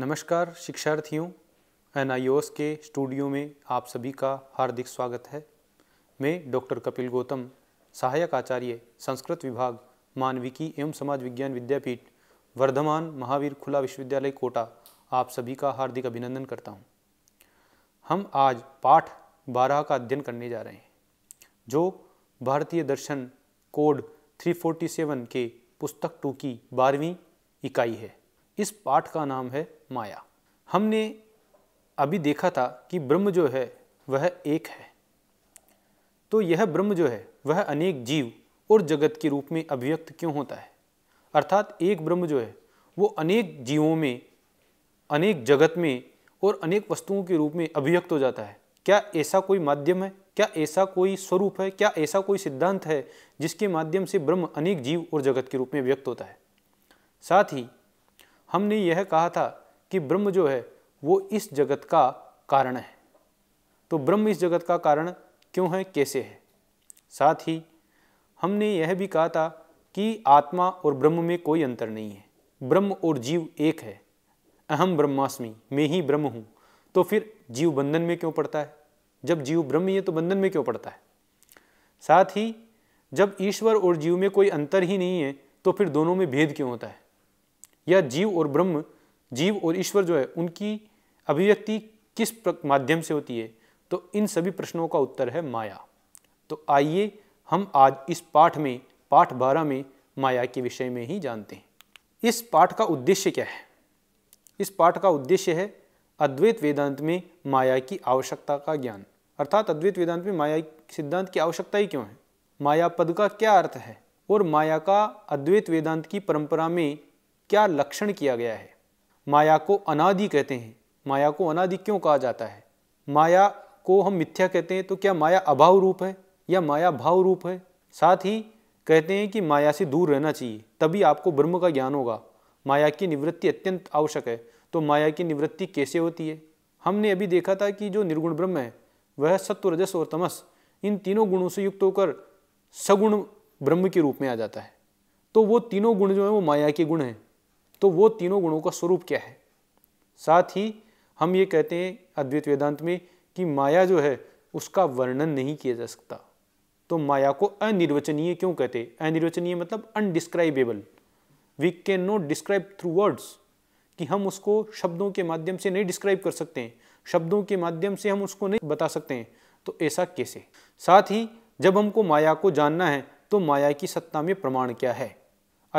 नमस्कार शिक्षार्थियों एन के स्टूडियो में आप सभी का हार्दिक स्वागत है मैं डॉक्टर कपिल गौतम सहायक आचार्य संस्कृत विभाग मानविकी एवं समाज विज्ञान विद्यापीठ वर्धमान महावीर खुला विश्वविद्यालय कोटा आप सभी का हार्दिक अभिनंदन करता हूँ हम आज पाठ बारह का अध्ययन करने जा रहे हैं जो भारतीय दर्शन कोड 347 के पुस्तक टू की बारहवीं इकाई है इस पाठ का नाम है माया हमने अभी देखा था कि ब्रह्म जो है वह एक है तो यह ब्रह्म जो है वह अनेक जीव और जगत के रूप में अभिव्यक्त क्यों होता है अर्थात एक ब्रह्म जो है वो अनेक जीवों में अनेक जगत में और अनेक वस्तुओं के रूप में अभिव्यक्त हो जाता है क्या ऐसा कोई माध्यम है क्या ऐसा कोई स्वरूप है क्या ऐसा कोई सिद्धांत है जिसके माध्यम से ब्रह्म अनेक जीव और जगत के रूप में व्यक्त होता है साथ ही हमने यह कहा था कि ब्रह्म जो है वो इस जगत का कारण है तो ब्रह्म इस जगत का कारण क्यों है कैसे है साथ ही हमने यह भी कहा था कि आत्मा और ब्रह्म में कोई अंतर नहीं है ब्रह्म और जीव एक है अहम ब्रह्मास्मि मैं ही ब्रह्म हूँ तो फिर जीव बंधन में क्यों पड़ता है जब जीव ब्रह्म ही है तो बंधन में क्यों पड़ता है साथ ही जब ईश्वर और जीव में कोई अंतर ही नहीं है तो फिर दोनों में भेद क्यों होता है या जीव और ब्रह्म जीव और ईश्वर जो है उनकी अभिव्यक्ति किस माध्यम से होती है तो इन सभी प्रश्नों का उत्तर है माया तो आइए हम आज इस पाठ में पाठ बारह में माया के विषय में ही जानते हैं इस पाठ का उद्देश्य क्या है इस पाठ का उद्देश्य है अद्वैत वेदांत में माया की आवश्यकता का ज्ञान अर्थात अद्वैत वेदांत में माया सिद्धांत की आवश्यकता ही क्यों है माया पद का क्या अर्थ है और माया का अद्वैत वेदांत की परंपरा में क्या लक्षण किया गया है माया को अनादि कहते हैं माया को अनादि क्यों कहा जाता है माया को हम मिथ्या कहते हैं तो क्या माया अभाव रूप है या माया भाव रूप है साथ ही कहते हैं कि माया से दूर रहना चाहिए तभी आपको ब्रह्म का ज्ञान होगा माया की निवृत्ति अत्यंत आवश्यक है तो माया की निवृत्ति कैसे होती है हमने अभी देखा था कि जो निर्गुण ब्रह्म है वह सत्व रजस और तमस इन तीनों गुणों से युक्त होकर सगुण ब्रह्म के रूप में आ जाता है तो वो तीनों गुण जो हैं वो माया के गुण हैं तो वो तीनों गुणों का स्वरूप क्या है साथ ही हम ये कहते हैं अद्वैत वेदांत में कि माया जो है उसका वर्णन नहीं किया जा सकता तो माया को अनिर्वचनीय क्यों कहते हैं अनिर्वचनीय मतलब undescribable we can not describe through words कि हम उसको शब्दों के माध्यम से नहीं डिस्क्राइब कर सकते हैं शब्दों के माध्यम से हम उसको नहीं बता सकते हैं तो ऐसा कैसे साथ ही जब हमको माया को जानना है तो माया की सत्ता में प्रमाण क्या है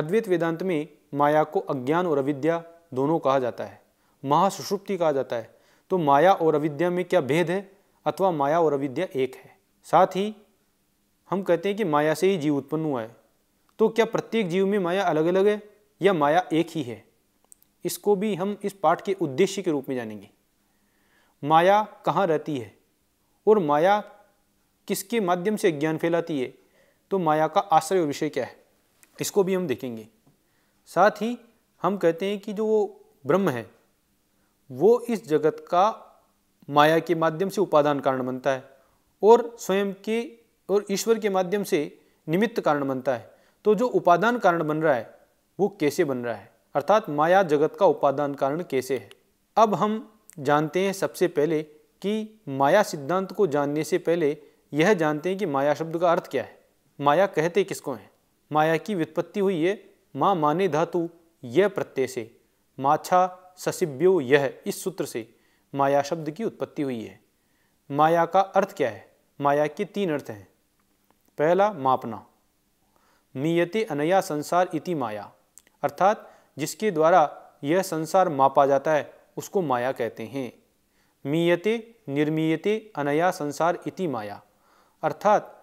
अद्वैत वेदांत में माया को अज्ञान और अविद्या दोनों कहा जाता है महासुषुप्ति कहा जाता है तो माया और अविद्या में क्या भेद है अथवा माया और अविद्या एक है साथ ही हम कहते हैं कि माया से ही जीव उत्पन्न हुआ है तो क्या प्रत्येक जीव में माया अलग अलग है या माया एक ही है इसको भी हम इस पाठ के उद्देश्य के रूप में जानेंगे माया कहाँ रहती है और माया किसके माध्यम से ज्ञान फैलाती है तो माया का आश्रय और विषय क्या है इसको भी हम देखेंगे साथ ही हम कहते हैं कि जो वो ब्रह्म है वो इस जगत का माया के माध्यम से उपादान कारण बनता है और स्वयं के और ईश्वर के माध्यम से निमित्त कारण बनता है तो जो उपादान कारण बन रहा है वो कैसे बन रहा है अर्थात माया जगत का उपादान कारण कैसे है अब हम जानते हैं सबसे पहले कि माया सिद्धांत को जानने से पहले यह जानते हैं कि माया शब्द का अर्थ क्या है माया कहते किसको हैं माया की व्युत्पत्ति हुई है माँ माने धातु यह प्रत्यय से माछा ससिब्यो यह इस सूत्र से माया शब्द की उत्पत्ति हुई है माया का अर्थ क्या है माया के तीन अर्थ हैं पहला मापना मीयते अनया संसार इति माया अर्थात जिसके द्वारा यह संसार मापा जाता है उसको माया कहते हैं मीयते निर्मीयते अनया संसार इति माया अर्थात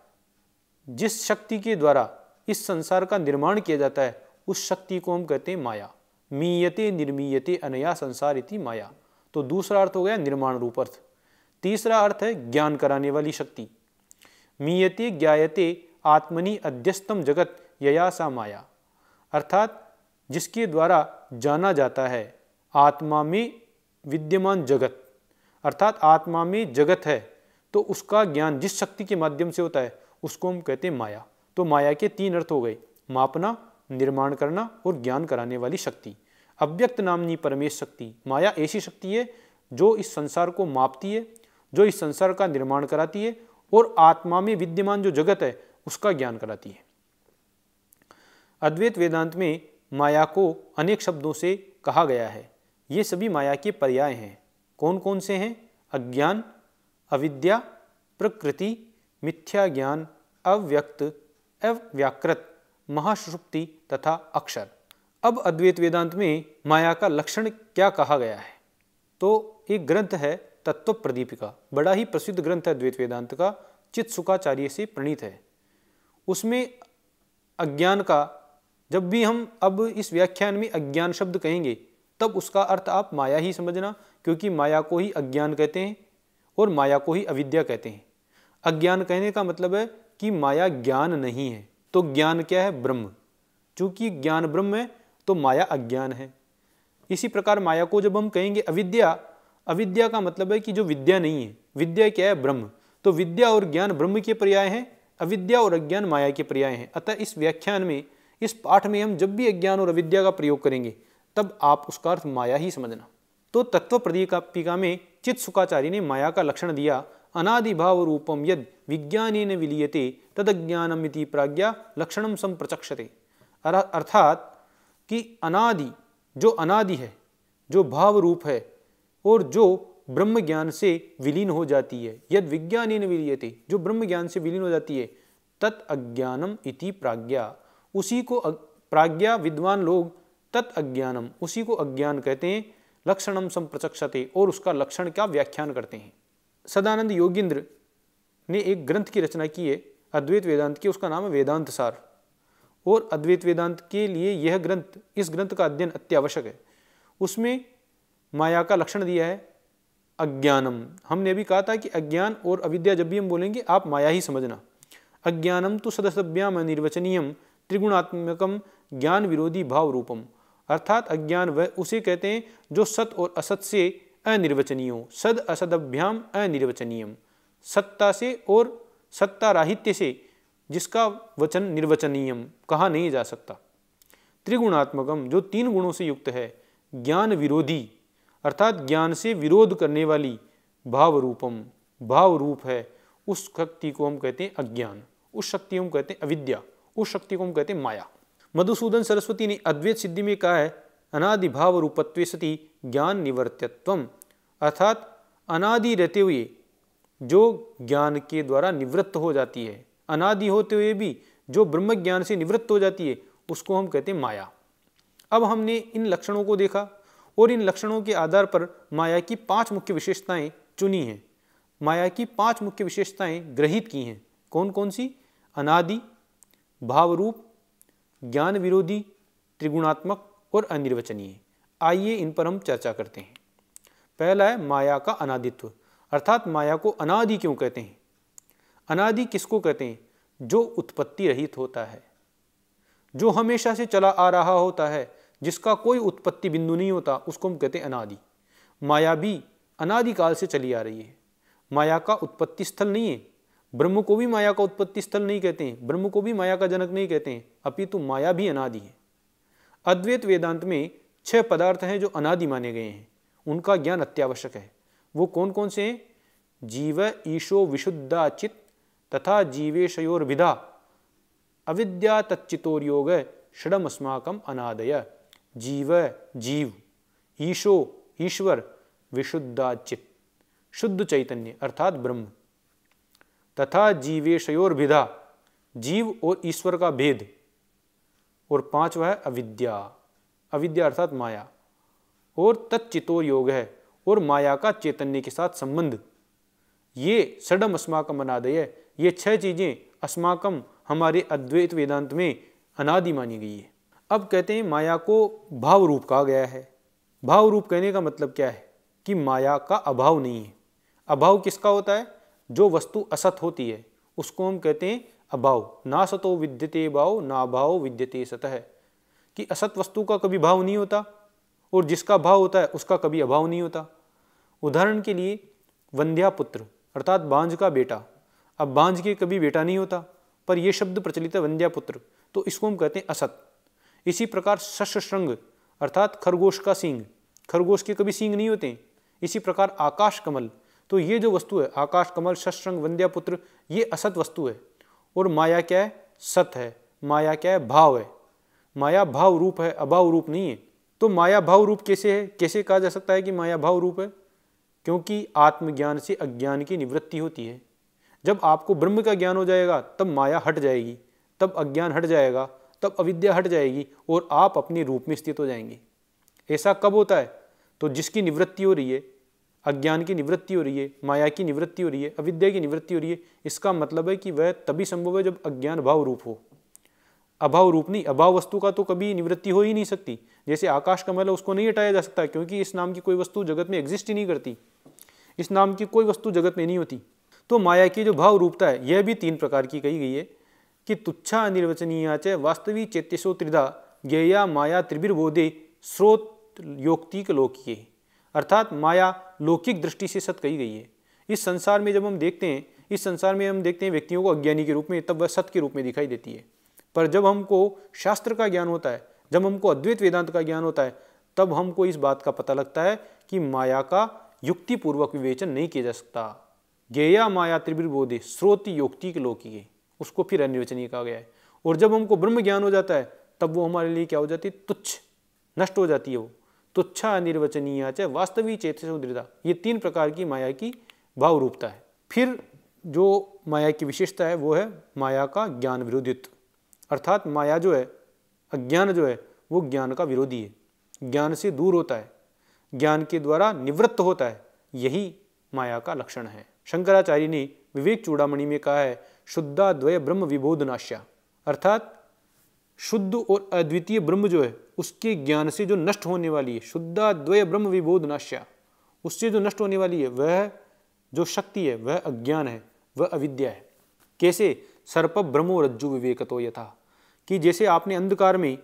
जिस शक्ति के द्वारा इस संसार का निर्माण किया जाता है उस शक्ति को हम कहते हैं माया मीयते निर्मीयते अनया संसार इति माया तो दूसरा अर्थ हो गया निर्माण रूप अर्थ तीसरा अर्थ है ज्ञान कराने वाली शक्ति मीयते ज्ञायते आत्मनि अध्यस्तम जगत यया सा माया अर्थात जिसके द्वारा जाना जाता है आत्मा में विद्यमान जगत अर्थात आत्मा में जगत है तो उसका ज्ञान जिस शक्ति के माध्यम से होता है उसको हम कहते हैं माया तो माया के तीन अर्थ हो गए मापना निर्माण करना और ज्ञान कराने वाली शक्ति अव्यक्त नामनी परमेश शक्ति माया ऐसी शक्ति है जो इस संसार को मापती है जो इस संसार का निर्माण कराती है और आत्मा में विद्यमान जो जगत है उसका ज्ञान कराती है अद्वैत वेदांत में माया को अनेक शब्दों से कहा गया है ये सभी माया के पर्याय हैं कौन कौन से हैं अज्ञान अविद्या प्रकृति मिथ्या ज्ञान अव्यक्त अव्याकृत महासुषुप्ति तथा अक्षर अब अद्वैत वेदांत में माया का लक्षण क्या कहा गया है तो एक ग्रंथ है तत्व प्रदीपिका बड़ा ही प्रसिद्ध ग्रंथ है द्वैत वेदांत का चित सुखाचार्य से प्रणीत है उसमें अज्ञान का जब भी हम अब इस व्याख्यान में अज्ञान शब्द कहेंगे तब उसका अर्थ आप माया ही समझना क्योंकि माया को ही अज्ञान कहते हैं और माया को ही अविद्या कहते हैं अज्ञान कहने का मतलब है कि माया ज्ञान नहीं है तो ज्ञान क्या है ब्रह्म चूंकि ज्ञान ब्रह्म है तो माया अज्ञान है इसी प्रकार माया को जब हम कहेंगे अविद्या अविद्या का मतलब है कि जो विद्या नहीं है विद्या क्या है ब्रह्म तो विद्या और ज्ञान ब्रह्म के पर्याय हैं अविद्या और अज्ञान माया के पर्याय हैं अतः इस व्याख्यान में इस पाठ में हम जब भी अज्ञान और अविद्या का प्रयोग करेंगे तब आप उसका अर्थ माया ही समझना तो तत्व प्रदीपिका में चित सुखाचारी ने माया का लक्षण दिया रूपम यद विज्ञान विलीयते तदज्ञानम प्राज्ञा लक्षणम सम प्रचक्षते अर्थात कि अनादि जो अनादि है जो भाव रूप है और जो ब्रह्म ज्ञान से विलीन हो जाती है यद विज्ञान विलीयते जो ब्रह्म ज्ञान से विलीन हो जाती है तत् अज्ञानम इति प्राज्ञा उसी को प्राज्ञा विद्वान लोग तत् अज्ञानम उसी को अज्ञान कहते हैं लक्षणम संप्रचक्षते और उसका लक्षण क्या व्याख्यान करते हैं सदानंद योगिंद्र ने एक ग्रंथ की रचना की है अद्वैत वेदांत की उसका नाम है वेदांत सार और अद्वैत वेदांत के लिए यह ग्रंथ इस ग्रंथ का अध्ययन अत्यावश्यक है उसमें माया का लक्षण दिया है अज्ञानम हमने अभी कहा था कि अज्ञान और अविद्या जब भी हम बोलेंगे आप माया ही समझना अज्ञानम तो सदसभ्याम अनिर्वचनीयम त्रिगुणात्मकम ज्ञान विरोधी भाव रूपम अर्थात अज्ञान वह उसे कहते हैं जो सत और असत से अनिर्वचनीय सद असदभ्याम अनिर्वचनीय सत्ता से और सत्ता राहित्य से जिसका वचन निर्वचनीय कहा नहीं जा सकता त्रिगुणात्मकम जो तीन गुणों से युक्त है ज्ञान विरोधी अर्थात ज्ञान से विरोध करने वाली भाव रूपम भाव रूप है उस शक्ति को हम कहते हैं अज्ञान उस शक्ति को हम कहते हैं अविद्या उस शक्ति को हम कहते हैं माया मधुसूदन सरस्वती ने अद्वैत सिद्धि में कहा है अनादिभाव रूपत्व सती ज्ञान निवर्तत्व अर्थात अनादि रहते हुए जो ज्ञान के द्वारा निवृत्त हो जाती है अनादि होते हुए भी जो ब्रह्म ज्ञान से निवृत्त हो जाती है उसको हम कहते हैं माया अब हमने इन लक्षणों को देखा और इन लक्षणों के आधार पर माया की पांच मुख्य विशेषताएं चुनी हैं माया की पांच मुख्य विशेषताएं ग्रहित की हैं कौन कौन सी अनादि भावरूप ज्ञान विरोधी त्रिगुणात्मक और अनिर्वचनीय आइए इन पर हम चर्चा करते हैं पहला है माया का अनादित्व अर्थात माया को अनादि क्यों कहते हैं अनादि किसको कहते हैं जो उत्पत्ति रहित होता है जो हमेशा से चला आ रहा होता है जिसका कोई उत्पत्ति बिंदु नहीं होता उसको हम कहते हैं अनादि माया भी काल से चली आ रही है माया का उत्पत्ति स्थल नहीं है ब्रह्म को भी माया का उत्पत्ति स्थल नहीं कहते हैं ब्रह्म को भी माया का जनक नहीं कहते हैं अपितु माया भी अनादि है अद्वैत वेदांत में छह पदार्थ हैं जो अनादि माने गए हैं उनका ज्ञान अत्यावश्यक है वो कौन कौन से हैं जीव ईशो विशुद्धा चित तथा जीवेशयोर्विधा अविद्या तच्चितोर्योग षडम अस्माकम अनादय जीव जीव ईशो ईश्वर विशुद्धा चित शुद्ध चैतन्य अर्थात ब्रह्म तथा जीवेशयोर्भिधा जीव और ईश्वर का भेद और पांचवा है अविद्या अविद्या अर्थात माया और तत्चितोर योग है और माया का चैतन्य के साथ संबंध ये सडम अस्माकम अनादय ये छह चीज़ें अस्माकम हमारे अद्वैत वेदांत में अनादि मानी गई है अब कहते हैं माया को भाव रूप कहा गया है भाव रूप कहने का मतलब क्या है कि माया का अभाव नहीं है अभाव किसका होता है जो वस्तु असत होती है उसको हम कहते हैं अभाव ना सतो विद्यते भाव ना भाव विद्यते सतह कि असत वस्तु का कभी भाव नहीं होता और जिसका भाव होता है उसका कभी अभाव नहीं होता उदाहरण के लिए वंध्या पुत्र अर्थात बांझ का बेटा अब बांझ के कभी बेटा नहीं होता पर यह शब्द प्रचलित है वंध्या पुत्र तो इसको हम कहते हैं असत इसी प्रकार शस्त्रृंग अर्थात खरगोश का सींग खरगोश के कभी सींग नहीं होते इसी प्रकार आकाश कमल तो ये जो वस्तु है आकाश कमल शस्त्रंग वंध्या पुत्र ये असत वस्तु है और माया क्या है सत है माया क्या है भाव है माया भाव रूप है अभाव रूप नहीं है तो माया भाव रूप कैसे है कैसे कहा जा सकता है कि माया भाव रूप है क्योंकि आत्मज्ञान से अज्ञान की निवृत्ति होती है जब आपको ब्रह्म का ज्ञान हो जाएगा तब माया हट जाएगी तब अज्ञान हट जाएगा तब अविद्या हट जाएगी और आप अपने रूप में स्थित हो जाएंगे ऐसा कब होता है तो जिसकी निवृत्ति हो रही है अज्ञान की निवृत्ति हो रही है माया की निवृत्ति हो रही है अविद्या की निवृत्ति हो रही है इसका मतलब है कि वह तभी संभव है जब अज्ञान भाव रूप हो अभाव रूप नहीं अभाव वस्तु का तो कभी निवृत्ति हो ही नहीं सकती जैसे आकाश कमल है उसको नहीं हटाया जा सकता क्योंकि इस नाम की कोई वस्तु जगत में एग्जिस्ट ही नहीं करती इस नाम की कोई वस्तु जगत में नहीं होती तो माया की जो भाव रूपता है यह भी तीन प्रकार की कही गई है कि तुच्छा अनिर्वचनीया चय वास्तविक चेत्यशो त्रिधा ज्ञेया माया त्रिविर्बोधे स्रोत योक्तिक लोकीय अर्थात माया लौकिक दृष्टि से सत कही गई है इस संसार में जब हम देखते हैं इस संसार में हम देखते हैं व्यक्तियों को अज्ञानी के रूप में तब वह सत्य के रूप में दिखाई देती है पर जब हमको शास्त्र का ज्ञान होता है जब हमको अद्वैत वेदांत का ज्ञान होता है तब हमको इस बात का पता लगता है कि माया का युक्तिपूर्वक विवेचन नहीं किया जा सकता गेया माया त्रिविर्बोधे स्रोति योक्ति के लोकीय उसको फिर अनिर्वचनीय कहा गया है और जब हमको ब्रह्म ज्ञान हो जाता है तब वो हमारे लिए क्या हो जाती है तुच्छ नष्ट हो जाती है वो तुच्छा अनिर्वचनीय च वास्तवी चेतस उद्रिता ये तीन प्रकार की माया की भाव रूपता है फिर जो माया की विशेषता है वो है माया का ज्ञान विरोधित्व अर्थात माया जो है अज्ञान जो है वो ज्ञान का विरोधी है ज्ञान से दूर होता है ज्ञान के द्वारा निवृत्त होता है यही माया का लक्षण है शंकराचार्य ने विवेक चूड़ामणि में कहा है शुद्धा द्वय ब्रह्म विबोधनाश्या अर्थात शुद्ध और अद्वितीय ब्रह्म जो है उसके ज्ञान से जो नष्ट होने वाली है शुद्धा द्वय ब्रह्म विबोध नाश्या उससे जो नष्ट होने वाली है वह जो शक्ति है वह अज्ञान है वह अविद्या है कैसे सर्प ब्रह्मो रज्जु विवेक तो यथा कि जैसे आपने अंधकार में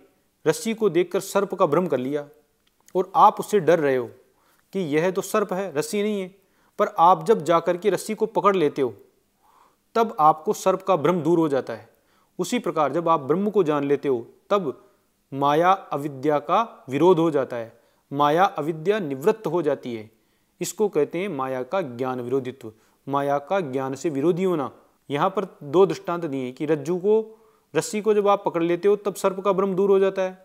रस्सी को देखकर सर्प का भ्रम कर लिया और आप उससे डर रहे हो कि यह तो सर्प है रस्सी नहीं है पर आप जब जाकर के रस्सी को पकड़ लेते हो तब आपको सर्प का भ्रम दूर हो जाता है उसी प्रकार जब आप ब्रह्म को जान लेते हो तब माया अविद्या का विरोध हो जाता है माया अविद्या निवृत्त हो जाती है इसको कहते हैं माया का ज्ञान विरोधित्व माया का ज्ञान से विरोधी होना यहाँ पर दो दृष्टांत दिए कि रज्जू को रस्सी को जब आप पकड़ लेते हो तब सर्प का भ्रम दूर हो जाता है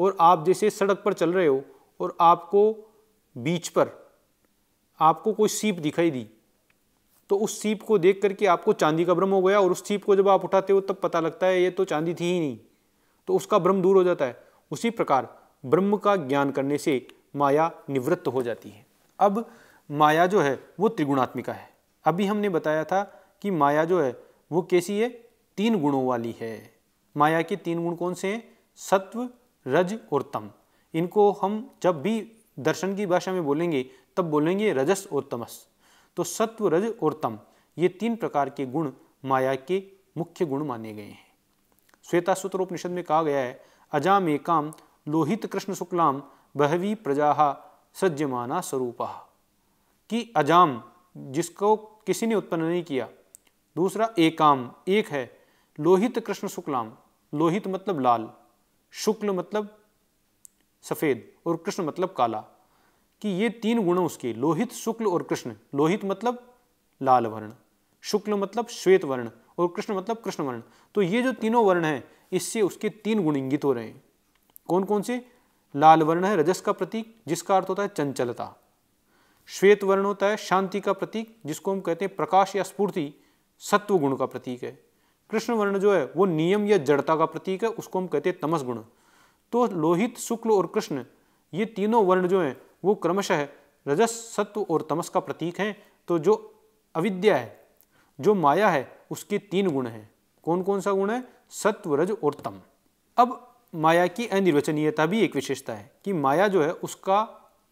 और आप जैसे सड़क पर चल रहे हो और आपको बीच पर आपको कोई सीप दिखाई दी तो उस सीप को देख करके आपको चांदी का भ्रम हो गया और उस सीप को जब आप उठाते हो तब पता लगता है ये तो चांदी थी ही नहीं तो उसका भ्रम दूर हो जाता है उसी प्रकार ब्रह्म का ज्ञान करने से माया निवृत्त हो जाती है अब माया जो है वो त्रिगुणात्मिका है अभी हमने बताया था कि माया जो है वो कैसी है तीन गुणों वाली है माया के तीन गुण कौन से हैं सत्व रज और तम इनको हम जब भी दर्शन की भाषा में बोलेंगे तब बोलेंगे रजस और तमस तो सत्व रज और तम ये तीन प्रकार के गुण माया के मुख्य गुण माने गए हैं श्वेता सूत्र उपनिषद में कहा गया है अजाम एकाम लोहित कृष्ण शुक्लाम बहवी प्रजा सज्जमाना स्वरूप कि अजाम जिसको किसी ने उत्पन्न नहीं किया दूसरा एकाम एक है लोहित कृष्ण शुक्लाम लोहित मतलब लाल शुक्ल मतलब सफ़ेद और कृष्ण मतलब काला कि ये तीन गुण उसके लोहित शुक्ल और कृष्ण लोहित मतलब लाल वर्ण शुक्ल मतलब श्वेत वर्ण और कृष्ण मतलब कृष्ण वर्ण तो ये जो तीनों वर्ण हैं इससे उसके तीन गुण इंगित हो रहे हैं कौन कौन से लाल वर्ण है रजस का प्रतीक जिसका अर्थ होता है चंचलता श्वेत वर्ण होता है शांति का प्रतीक जिसको हम कहते हैं प्रकाश या स्फूर्ति सत्व गुण का प्रतीक है कृष्ण वर्ण जो है वो नियम या जड़ता का प्रतीक है उसको हम कहते हैं तमस गुण तो लोहित शुक्ल और कृष्ण ये तीनों वर्ण जो हैं वो क्रमशः रजस सत्व और तमस का प्रतीक हैं तो जो अविद्या है जो माया है उसके तीन गुण हैं कौन कौन सा गुण है सत्व रज और तम अब माया की अनिर्वचनीयता भी एक विशेषता है कि माया जो है उसका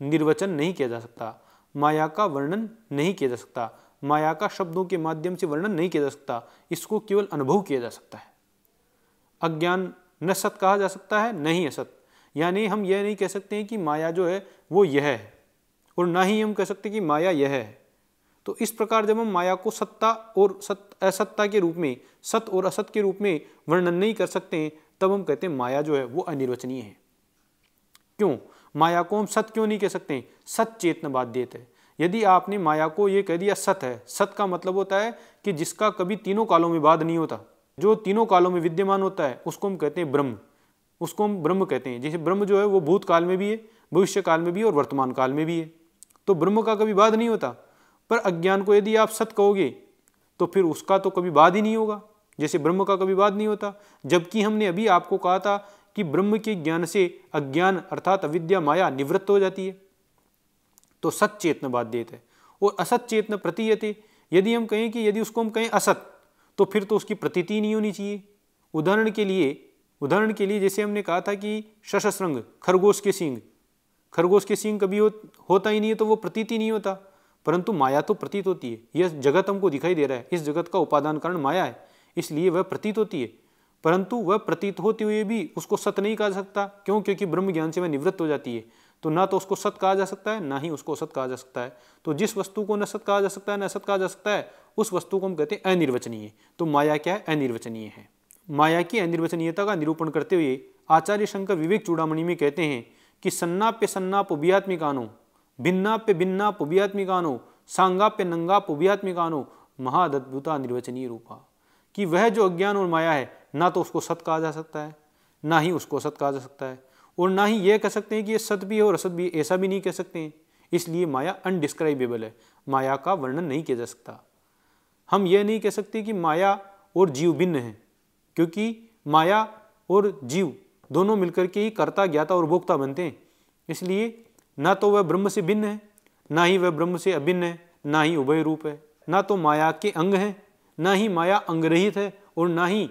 निर्वचन नहीं किया जा सकता माया का वर्णन नहीं किया जा सकता माया का शब्दों के माध्यम से वर्णन नहीं किया जा सकता इसको केवल अनुभव किया जा सकता है अज्ञान न सत कहा जा सकता है न ही असत यानी हम यह नहीं कह सकते हैं कि माया जो है वो यह है और ना ही हम कह सकते कि माया यह है तो इस प्रकार जब हम माया को सत्ता और सत असत्ता के रूप में सत और असत के रूप में वर्णन नहीं कर सकते हैं तब हम कहते हैं माया जो है वो अनिर्वचनीय है क्यों माया को हम सत क्यों नहीं कह सकते सत चेतन बाध्यत है यदि आपने माया को ये कह दिया सत है सत का मतलब होता है कि जिसका कभी तीनों कालों में बाध नहीं होता जो तीनों कालों में विद्यमान होता है उसको हम कहते हैं ब्रह्म उसको हम ब्रह्म कहते हैं जैसे ब्रह्म जो है वो भूत काल में भी है भविष्य काल में भी और वर्तमान काल में भी है तो ब्रह्म का कभी बाध नहीं होता पर अज्ञान को यदि आप सत्य कहोगे तो फिर उसका तो कभी बाध ही नहीं होगा जैसे ब्रह्म का कभी बाध नहीं होता जबकि हमने अभी आपको कहा था कि ब्रह्म के ज्ञान से अज्ञान अर्थात अविद्या माया निवृत्त हो जाती है तो सत चेतन बाध्यत है और असत चेतन प्रतीयते यदि हम कहें कि यदि उसको हम कहें असत तो फिर तो उसकी प्रतीति नहीं होनी चाहिए उदाहरण के लिए उदाहरण के लिए जैसे हमने कहा था कि शशस्रंग खरगोश के सींग खरगोश के सींग कभी हो, होता ही नहीं है तो वो प्रतीत ही नहीं होता परंतु माया तो प्रतीत होती है यह जगत हमको दिखाई दे रहा है इस जगत का उपादान कारण माया है इसलिए वह प्रतीत होती है परंतु वह प्रतीत होते हुए भी उसको सत नहीं कहा सकता क्यों क्योंकि ब्रह्म ज्ञान से वह निवृत्त हो जाती है तो ना तो उसको सत कहा जा सकता है ना ही उसको असत कहा जा सकता है तो जिस वस्तु को न सत कहा जा सकता है न असत कहा जा सकता है उस वस्तु को हम कहते हैं अनिर्वचनीय तो माया क्या है अनिर्वचनीय है माया की अनिर्वचनीयता का निरूपण करते हुए आचार्य शंकर विवेक चूड़ामणि में कहते हैं कि सन्नाप्य सन्नाप उभियात्मिकानो भिन्नाप्य भिन्नाप उभियात्मिकानो सांगाप्य नंगाप उभियात्मिकानो महादद्भुता निर्वचनीय रूपा कि वह जो अज्ञान और माया है ना तो उसको सत कहा जा सकता है ना ही उसको सत कहा जा सकता है और ना ही यह कह सकते हैं कि ये सत भी है और असत भी ऐसा भी नहीं कह सकते हैं इसलिए माया अनडिस्क्राइबेबल है माया का वर्णन नहीं किया जा सकता हम यह नहीं कह सकते कि माया और जीव भिन्न हैं क्योंकि माया और जीव दोनों मिलकर के ही कर्ता ज्ञाता और भोक्ता बनते हैं इसलिए ना तो वह ब्रह्म से भिन्न है ना ही वह ब्रह्म से अभिन्न है ना ही उभय रूप है ना तो माया के अंग हैं ना ही माया अंगरहित है और ना ही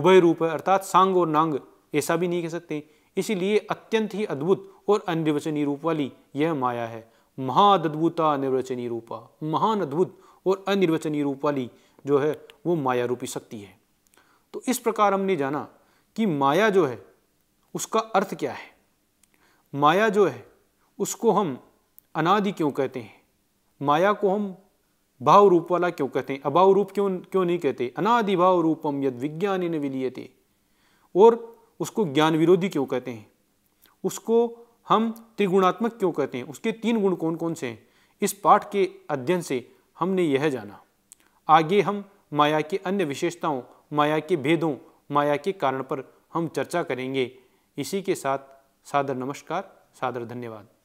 उभय रूप है अर्थात सांग और नांग ऐसा भी नहीं कह सकते इसीलिए अत्यंत ही अद्भुत और अनिर्वचनीय रूप वाली यह माया है महाअद्भुता अनिर्वचनीय रूपा महान अद्भुत और अनिर्वचनीय रूप वाली जो है वो माया रूपी शक्ति है तो इस प्रकार हमने जाना कि माया जो है उसका अर्थ क्या है माया जो है उसको हम अनादि क्यों कहते हैं माया को हम भाव रूप वाला क्यों कहते हैं अभाव रूप क्यों क्यों नहीं कहते अनादि भाव रूपम यद विज्ञान ने विलियते और उसको ज्ञान विरोधी क्यों कहते हैं उसको हम त्रिगुणात्मक क्यों कहते हैं उसके तीन गुण कौन कौन से हैं इस पाठ के अध्ययन से हमने यह जाना आगे हम माया की अन्य विशेषताओं माया के भेदों माया के कारण पर हम चर्चा करेंगे इसी के साथ सादर नमस्कार सादर धन्यवाद